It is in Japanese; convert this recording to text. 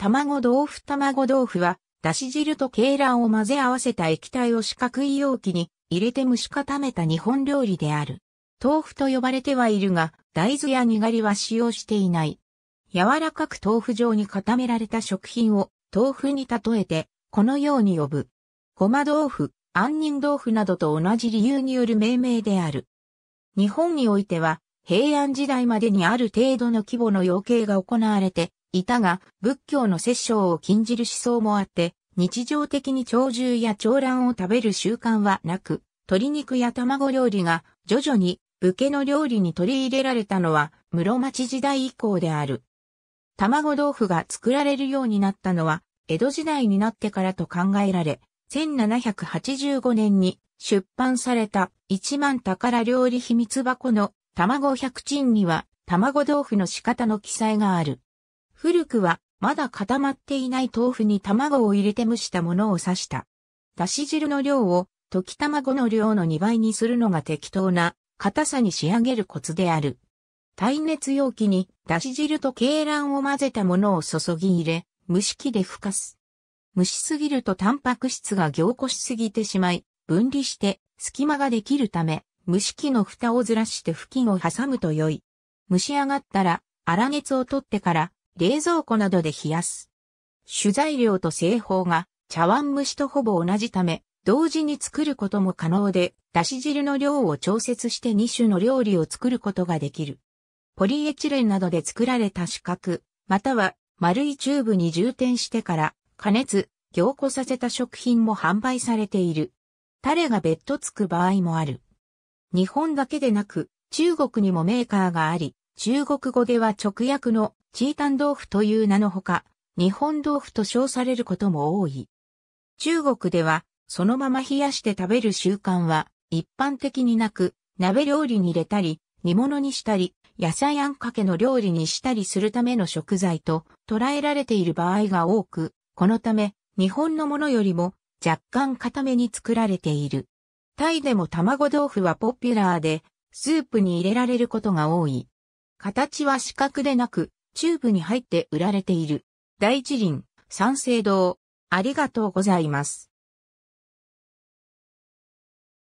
卵豆腐卵豆腐は、だし汁と鶏卵を混ぜ合わせた液体を四角い容器に入れて蒸し固めた日本料理である。豆腐と呼ばれてはいるが、大豆やにがりは使用していない。柔らかく豆腐状に固められた食品を豆腐に例えて、このように呼ぶ。ごま豆腐、杏仁豆腐などと同じ理由による命名である。日本においては、平安時代までにある程度の規模の養鶏が行われて、いたが、仏教の摂政を禁じる思想もあって、日常的に鳥獣や鳥卵を食べる習慣はなく、鶏肉や卵料理が徐々に武家の料理に取り入れられたのは室町時代以降である。卵豆腐が作られるようになったのは江戸時代になってからと考えられ、1785年に出版された一万宝料理秘密箱の卵百珍には卵豆腐の仕方の記載がある。古くは、まだ固まっていない豆腐に卵を入れて蒸したものを刺した。だし汁の量を、溶き卵の量の2倍にするのが適当な、硬さに仕上げるコツである。耐熱容器に、だし汁と鶏卵を混ぜたものを注ぎ入れ、蒸し器でふかす。蒸しすぎるとタンパク質が凝固しすぎてしまい、分離して隙間ができるため、蒸し器の蓋をずらして布巾を挟むと良い。蒸し上がったら、粗熱を取ってから冷蔵庫などで冷やす。主材料と製法が茶碗蒸しとほぼ同じため、同時に作ることも可能で、だし汁の量を調節して2種の料理を作ることができる。ポリエチレンなどで作られた四角、または丸いチューブに充填してから加熱、凝固させた食品も販売されている。タレが別途つく場合もある。日本だけでなく、中国にもメーカーがあり、中国語では直訳のチータン豆腐という名のほか、日本豆腐と称されることも多い。中国では、そのまま冷やして食べる習慣は一般的になく、鍋料理に入れたり、煮物にしたり、野菜あんかけの料理にしたりするための食材と捉えられている場合が多く、このため日本のものよりも若干固めに作られている。タイでも卵豆腐はポピュラーで、スープに入れられることが多い。形は四角でなく、中部に入って売られている。大地林、三省堂。ありがとうございます。